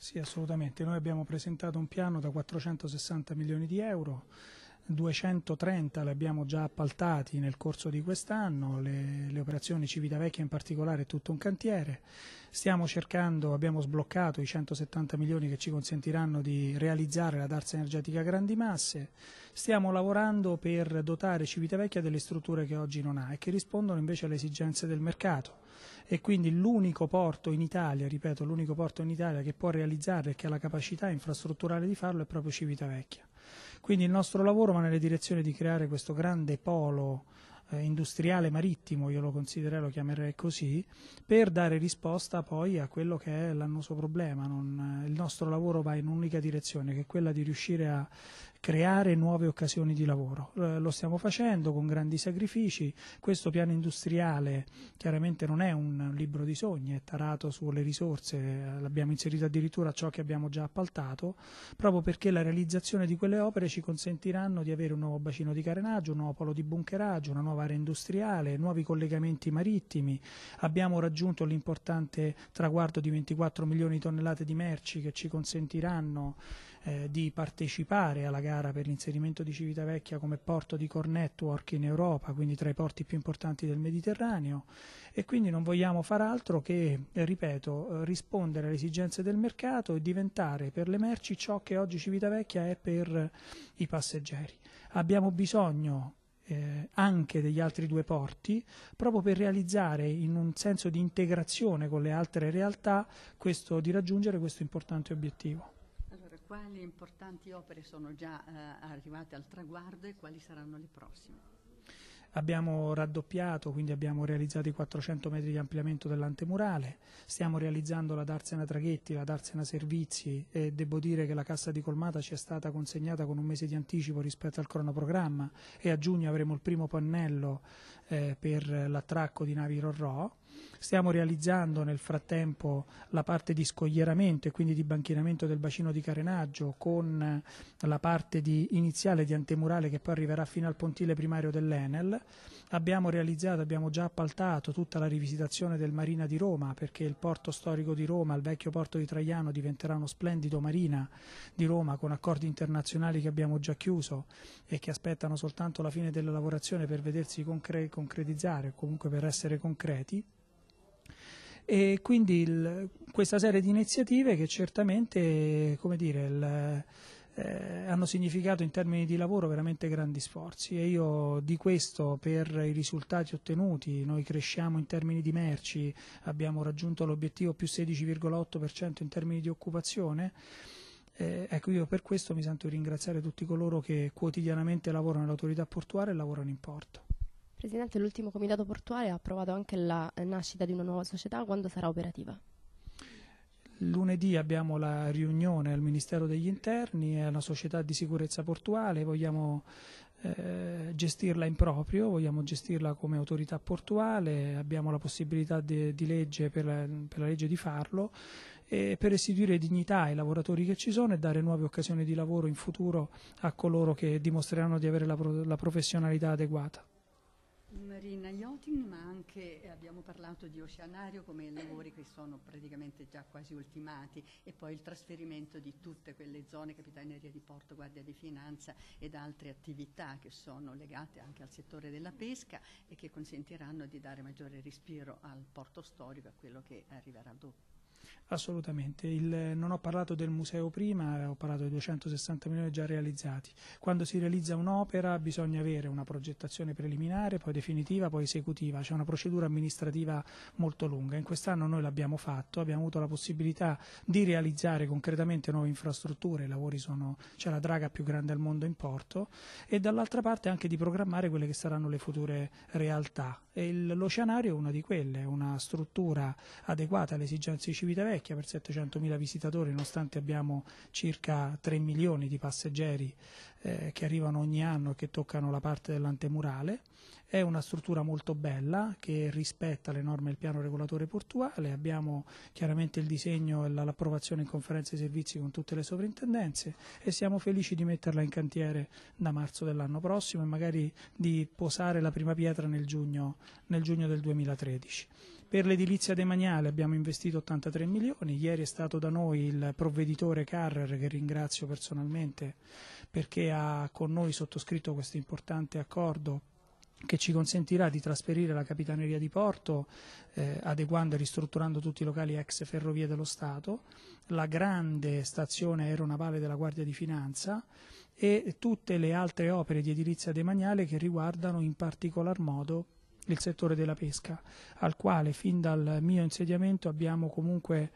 Sì, assolutamente. Noi abbiamo presentato un piano da 460 milioni di euro, 230 li abbiamo già appaltati nel corso di quest'anno, le, le operazioni Civitavecchia in particolare è tutto un cantiere. Stiamo cercando, abbiamo sbloccato i 170 milioni che ci consentiranno di realizzare la tarsa energetica a grandi masse, stiamo lavorando per dotare Civitavecchia delle strutture che oggi non ha e che rispondono invece alle esigenze del mercato e quindi l'unico porto in Italia, ripeto, l'unico porto in Italia che può realizzare e che ha la capacità infrastrutturale di farlo è proprio Civitavecchia. Quindi il nostro lavoro va nella direzione di creare questo grande polo eh, industriale marittimo, io lo considererei, lo chiamerei così, per dare risposta poi a quello che è l'annoso problema. Non, eh, il nostro lavoro va in un'unica direzione, che è quella di riuscire a creare nuove occasioni di lavoro. Eh, lo stiamo facendo con grandi sacrifici, questo piano industriale chiaramente non è un libro di sogni, è tarato sulle risorse, eh, l'abbiamo inserito addirittura a ciò che abbiamo già appaltato, proprio perché la realizzazione di quelle opere ci consentiranno di avere un nuovo bacino di carenaggio, un nuovo polo di bunkeraggio, una nuova area industriale, nuovi collegamenti marittimi. Abbiamo raggiunto l'importante traguardo di 24 milioni di tonnellate di merci che ci consentiranno eh, di partecipare alla gara per l'inserimento di Civitavecchia come porto di core network in Europa, quindi tra i porti più importanti del Mediterraneo e quindi non vogliamo far altro che, eh, ripeto, eh, rispondere alle esigenze del mercato e diventare per le merci ciò che oggi Civitavecchia è per i passeggeri. Abbiamo bisogno eh, anche degli altri due porti, proprio per realizzare in un senso di integrazione con le altre realtà questo, di raggiungere questo importante obiettivo quali importanti opere sono già eh, arrivate al traguardo e quali saranno le prossime? abbiamo raddoppiato, quindi abbiamo realizzato i 400 metri di ampliamento dell'antemurale, stiamo realizzando la Darsena Traghetti, la Darsena Servizi e devo dire che la cassa di colmata ci è stata consegnata con un mese di anticipo rispetto al cronoprogramma e a giugno avremo il primo pannello eh, per l'attracco di navi RORO. Stiamo realizzando nel frattempo la parte di scoglieramento e quindi di banchinamento del bacino di carenaggio con la parte di iniziale di antemurale che poi arriverà fino al pontile primario dell'Enel. Abbiamo realizzato, abbiamo già appaltato tutta la rivisitazione del Marina di Roma perché il porto storico di Roma, il vecchio porto di Traiano diventerà uno splendido Marina di Roma con accordi internazionali che abbiamo già chiuso e che aspettano soltanto la fine della lavorazione per vedersi concre- concretizzare, o comunque per essere concreti. E quindi il, questa serie di iniziative che certamente, come dire, il, eh, hanno significato in termini di lavoro veramente grandi sforzi e io di questo per i risultati ottenuti, noi cresciamo in termini di merci, abbiamo raggiunto l'obiettivo più 16,8% in termini di occupazione, eh, ecco io per questo mi sento di ringraziare tutti coloro che quotidianamente lavorano nell'autorità portuale e lavorano in porto. Presidente, l'ultimo comitato portuale ha approvato anche la nascita di una nuova società, quando sarà operativa? Lunedì abbiamo la riunione al Ministero degli Interni, è una società di sicurezza portuale, vogliamo eh, gestirla in proprio, vogliamo gestirla come autorità portuale, abbiamo la possibilità di, di legge per la, per la, legge di farlo e per restituire dignità ai lavoratori che ci sono e dare nuove occasioni di lavoro in futuro a coloro che dimostreranno di avere la, la professionalità adeguata. Marina Iotin, ma anche eh, abbiamo parlato di Oceanario come lavori che sono praticamente già quasi ultimati e poi il trasferimento di tutte quelle zone, Capitaneria di Porto, Guardia di Finanza ed altre attività che sono legate anche al settore della pesca e che consentiranno di dare maggiore respiro al porto storico, a quello che arriverà dopo. Assolutamente, Il, non ho parlato del museo prima, ho parlato dei 260 milioni già realizzati. Quando si realizza un'opera bisogna avere una progettazione preliminare, poi definitiva, poi esecutiva, c'è una procedura amministrativa molto lunga. In quest'anno noi l'abbiamo fatto, abbiamo avuto la possibilità di realizzare concretamente nuove infrastrutture, c'è la draga più grande al mondo in porto e dall'altra parte anche di programmare quelle che saranno le future realtà. L'oceanario è una di quelle, una struttura adeguata alle esigenze civili Civitavecchia per 700.000 visitatori, nonostante abbiamo circa 3 milioni di passeggeri eh, che arrivano ogni anno e che toccano la parte dell'antemurale. È una struttura molto bella che rispetta le norme del piano regolatore portuale, abbiamo chiaramente il disegno e l'approvazione in conferenza dei servizi con tutte le sovrintendenze e siamo felici di metterla in cantiere da marzo dell'anno prossimo e magari di posare la prima pietra nel giugno, nel giugno del 2013. Per l'edilizia demaniale abbiamo investito 83 milioni, ieri è stato da noi il provveditore Carrer che ringrazio personalmente perché ha con noi sottoscritto questo importante accordo che ci consentirà di trasferire la capitaneria di porto eh, adeguando e ristrutturando tutti i locali ex ferrovie dello Stato, la grande stazione aeronavale della Guardia di Finanza e tutte le altre opere di edilizia demaniale che riguardano in particolar modo il settore della pesca, al quale fin dal mio insediamento abbiamo comunque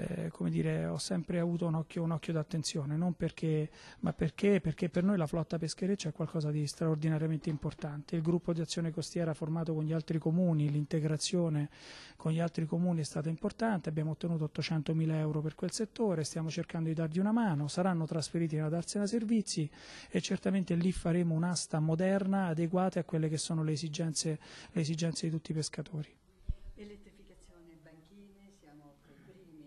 eh, come dire, ho sempre avuto un occhio, un occhio d'attenzione, non perché, ma perché, perché per noi la flotta peschereccia è qualcosa di straordinariamente importante. Il gruppo di azione costiera formato con gli altri comuni, l'integrazione con gli altri comuni è stata importante, abbiamo ottenuto 800.000 euro per quel settore, stiamo cercando di dargli una mano, saranno trasferiti nella Darsena Servizi e certamente lì faremo un'asta moderna adeguata a quelle che sono le esigenze, le esigenze di tutti i pescatori. Elettrificazione banchine, siamo tra i primi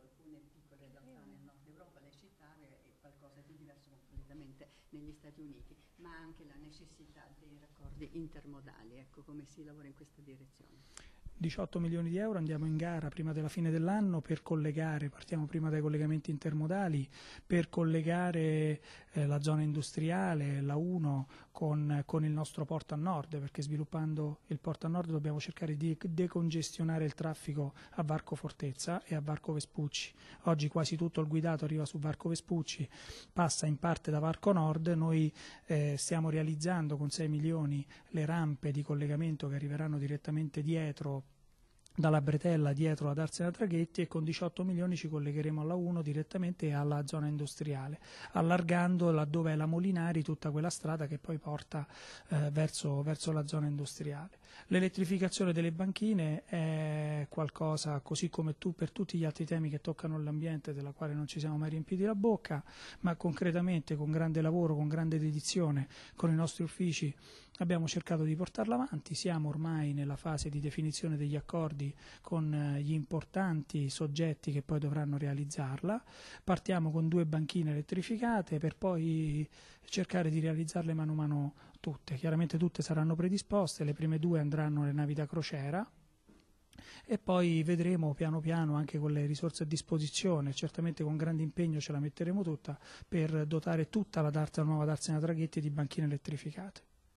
alcune piccole realtà nel nord Europa le citare eh, è qualcosa di diverso completamente negli Stati Uniti, ma anche la necessità dei raccordi intermodali, ecco come si lavora in questa direzione. 18 milioni di euro, andiamo in gara prima della fine dell'anno per collegare, partiamo prima dai collegamenti intermodali, per collegare eh, la zona industriale, la 1, con, con, il nostro porto a nord, perché sviluppando il porto a nord dobbiamo cercare di decongestionare il traffico a Varco Fortezza e a Varco Vespucci. Oggi quasi tutto il guidato arriva su Varco Vespucci, passa in parte da Varco Nord, noi eh, stiamo realizzando con 6 milioni le rampe di collegamento che arriveranno direttamente dietro dalla Bretella dietro ad Arsena Traghetti e con 18 milioni ci collegheremo alla 1 direttamente alla zona industriale, allargando laddove è la Molinari tutta quella strada che poi porta eh, verso, verso la zona industriale. L'elettrificazione delle banchine è qualcosa, così come tu per tutti gli altri temi che toccano l'ambiente, della quale non ci siamo mai riempiti la bocca, ma concretamente con grande lavoro, con grande dedizione, con i nostri uffici abbiamo cercato di portarla avanti. Siamo ormai nella fase di definizione degli accordi con eh, gli importanti soggetti che poi dovranno realizzarla. Partiamo con due banchine elettrificate per poi cercare di realizzarle mano a mano tutte, chiaramente tutte saranno predisposte, le prime due andranno alle navi da crociera e poi vedremo piano piano anche con le risorse a disposizione, certamente con grande impegno ce la metteremo tutta per dotare tutta la, darza, la nuova darsena traghetti di banchine elettrificate.